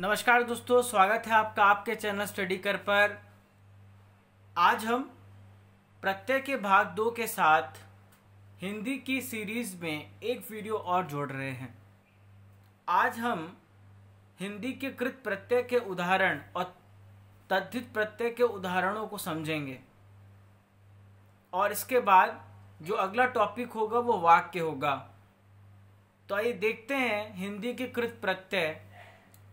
नमस्कार दोस्तों स्वागत है आपका आपके चैनल स्टडी कर पर आज हम प्रत्यय के भाग दो के साथ हिंदी की सीरीज में एक वीडियो और जोड़ रहे हैं आज हम हिंदी के कृत प्रत्यय के उदाहरण और तद्धित प्रत्यय के उदाहरणों को समझेंगे और इसके बाद जो अगला टॉपिक होगा वो वाक्य होगा तो आइए देखते हैं हिंदी के कृत प्रत्यय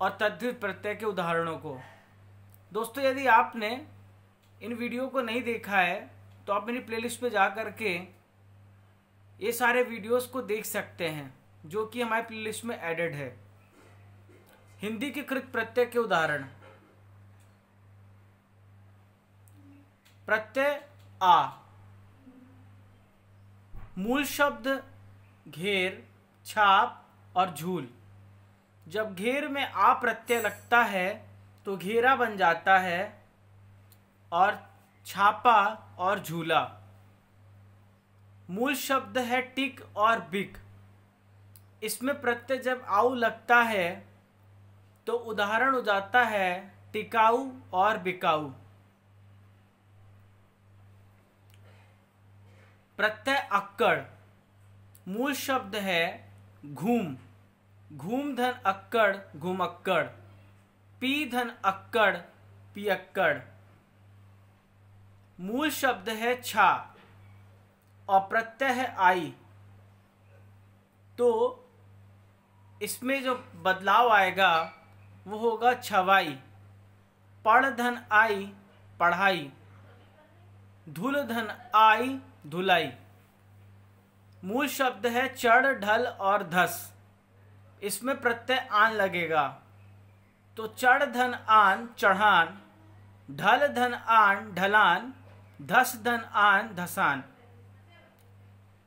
और तद्वित प्रत्यय के उदाहरणों को दोस्तों यदि आपने इन वीडियो को नहीं देखा है तो आप मेरी प्लेलिस्ट पे जा करके के ये सारे वीडियोस को देख सकते हैं जो कि हमारे प्लेलिस्ट में एडेड है हिंदी के कृत प्रत्यय के उदाहरण प्रत्यय आ मूल शब्द घेर छाप और झूल जब घेर में आ प्रत्यय लगता है तो घेरा बन जाता है और छापा और झूला मूल शब्द है टिक और बिक इसमें प्रत्यय जब आऊ लगता है तो उदाहरण हो जाता है टिकाऊ और बिकाऊ प्रत्यय अक्कड़ मूल शब्द है घूम घूम धन अक्कड़ घूम अक्कड़ पी धन अक्कड़ पी अक्कड़ मूल शब्द है छा और प्रत्यय है आई तो इसमें जो बदलाव आएगा वो होगा छवाई पढ़ धन आई पढ़ाई धूल धन आई धुलाई मूल शब्द है चढ़ ढल और धस इसमें प्रत्यय आन लगेगा तो चढ़ धन आन चढ़ान ढल धन आन ढलान धस धन आन धसान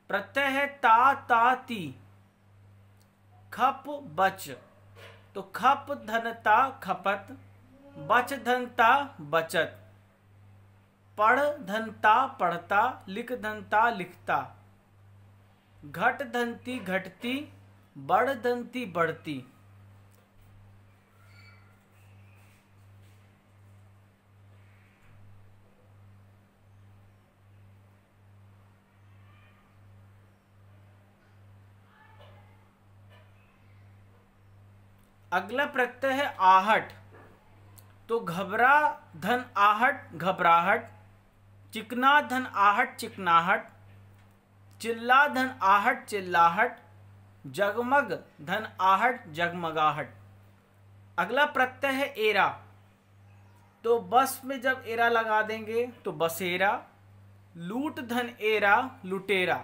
प्रत्यय है ता ता ती खप बच तो खप धनता खपत बच धनता बचत पढ़ धनता पढ़ता लिख धनता लिखता घट धनती घटती बढ़दंती बढ़ती अगला प्रत्यय है आहट तो घबरा धन आहट घबराहट चिकना धन आहट चिकनाहट चिल्ला धन आहट चिल्लाहट जगमग धन आहट जगमगाहट अगला प्रत्यय है एरा तो बस में जब एरा लगा देंगे तो बसेरा लूट धन एरा लुटेरा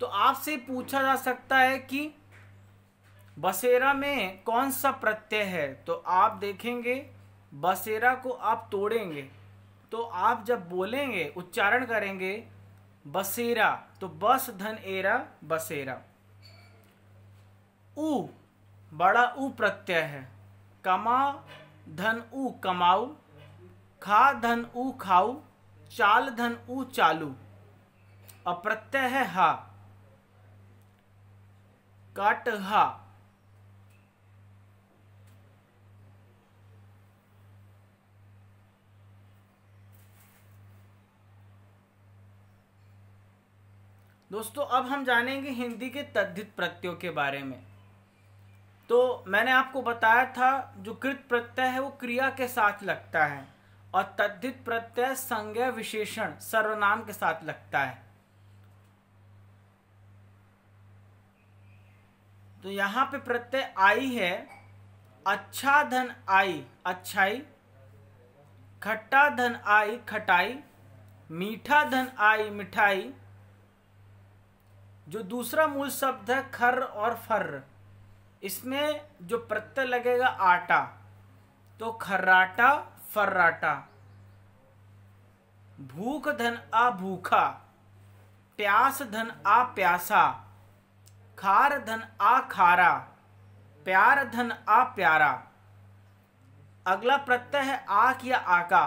तो आपसे पूछा जा सकता है कि बसेरा में कौन सा प्रत्यय है तो आप देखेंगे बसेरा को आप तोड़ेंगे तो आप जब बोलेंगे उच्चारण करेंगे बसेरा तो बस धन एरा बसेरा उ बड़ा उ प्रत्यय है कमा धन उ कमाऊ खा धन उ खाऊ चाल धन उ चालू अप्रत्यय है हा कट हा दोस्तों अब हम जानेंगे हिंदी के तद्धित प्रत्ययों के बारे में तो मैंने आपको बताया था जो कृत प्रत्यय है वो क्रिया के साथ लगता है और तद्धित प्रत्यय संज्ञा विशेषण सर्वनाम के साथ लगता है तो यहाँ पे प्रत्यय आई है अच्छा धन आई अच्छाई खट्टा धन आई खटाई मीठा धन आई मिठाई जो दूसरा मूल शब्द है खर और फर्र इसमें जो प्रत्यय लगेगा आटा तो खर्राटा फर्राटा भूख धन आ भूखा प्यास धन आ प्यासा खार धन आ खारा प्यार धन आ प्यारा अगला प्रत्यय है आक या आका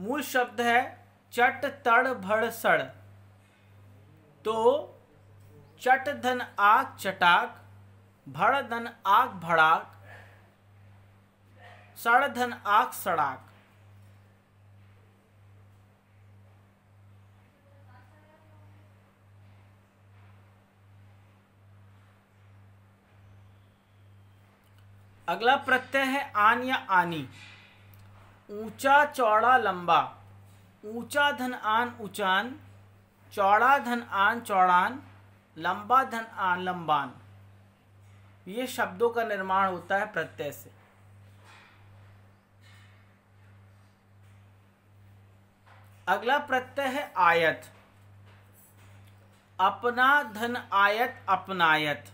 मूल शब्द है चट तड़ भड़ सड़ तो चट धन आक चटाक भड़ धन आख भड़ाक सड़ धन आख सड़ाक अगला प्रत्यय है आन या आनी ऊंचा चौड़ा लंबा ऊंचा धन आन ऊंचान चौड़ा धन आन चौड़ान लंबा धन आन लंबान ये शब्दों का निर्माण होता है प्रत्यय से अगला प्रत्यय है आयत अपना धन आयत अपनायत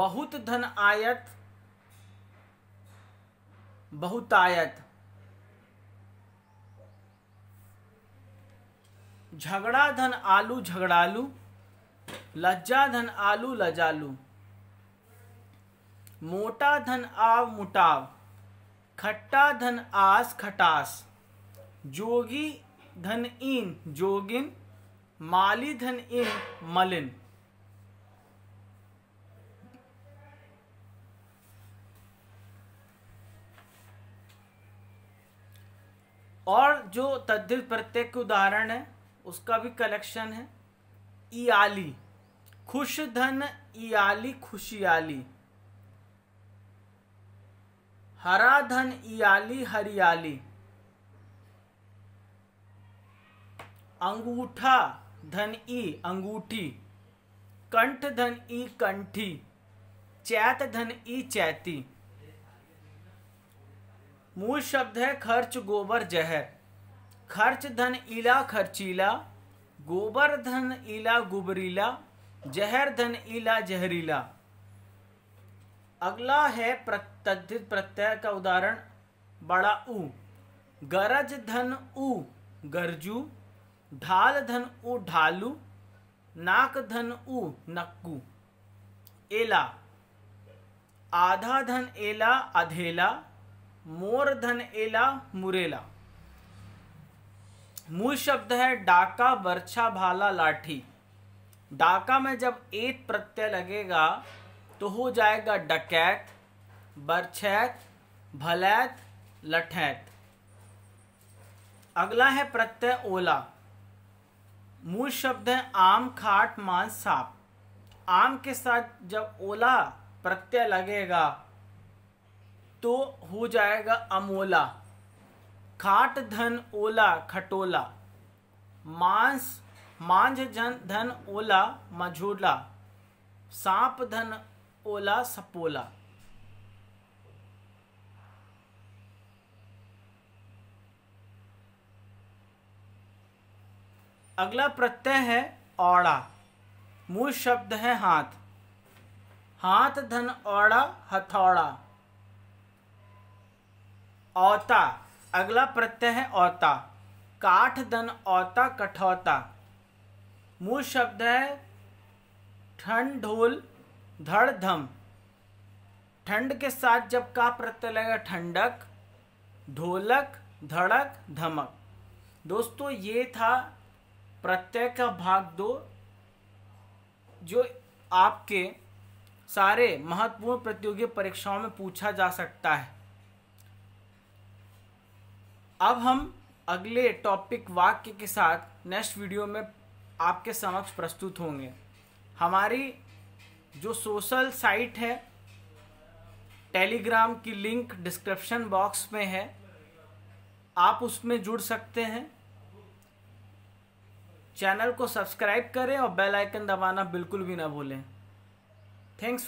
बहुत धन आयत बहुतायत झगड़ा धन आलू झगड़ालू लज्जा धन आलू लजालू मोटा धन आव मुटाव खट्टा धन आस खटास जोगी धन इन जोगिन माली धन इन मलिन और जो तद्धित प्रत्यय के उदाहरण है उसका भी कलेक्शन है इयाली खुश धन इयाली खुशियाली हरा धन इयाली हरियाली अंगूठा धन ई अंगूठी कंठ धन ई कंठी चैत धन ई चैती मूल शब्द है खर्च गोबर जहर खर्च धन इला खर्चीला गोबर धन इला गुबरीला जहर धन इला जहरीला अगला है प्रत्यधित प्रत्यय का उदाहरण बड़ा ऊ गरज धन ऊ गरजू ढाल धन उ ढालू नाक धन उ नक्कू एला आधा धन एला अधेला मोर धन एला मुरेला मूल शब्द है डाका बर्छा भाला लाठी डाका में जब एक प्रत्यय लगेगा तो हो जाएगा डकैत बरछैत भलैत लठैत अगला है प्रत्यय ओला मूल शब्द है आम खाट मांस सांप आम के साथ जब ओला प्रत्यय लगेगा तो हो जाएगा अमोला खाट धन ओला खटोला मांस मांझ जन धन ओला मझोला सांप धन ओला सपोला अगला प्रत्यय है औड़ा मूल शब्द है हाथ हाथ धन औड़ा हथौड़ा औता अगला प्रत्यय है औता काठ धन औता कठौता मूल शब्द है ठंड ढोल धड़ धम ठंड के साथ जब का प्रत्यय तो लगेगा ठंडक ढोलक धड़क धमक दोस्तों ये था प्रत्यय का भाग दो जो आपके सारे महत्वपूर्ण प्रतियोगी परीक्षाओं में पूछा जा सकता है अब हम अगले टॉपिक वाक्य के साथ नेक्स्ट वीडियो में आपके समक्ष प्रस्तुत होंगे हमारी जो सोशल साइट है टेलीग्राम की लिंक डिस्क्रिप्शन बॉक्स में है आप उसमें जुड़ सकते हैं चैनल को सब्सक्राइब करें और बेल आइकन दबाना बिल्कुल भी ना भूलें थैंक्स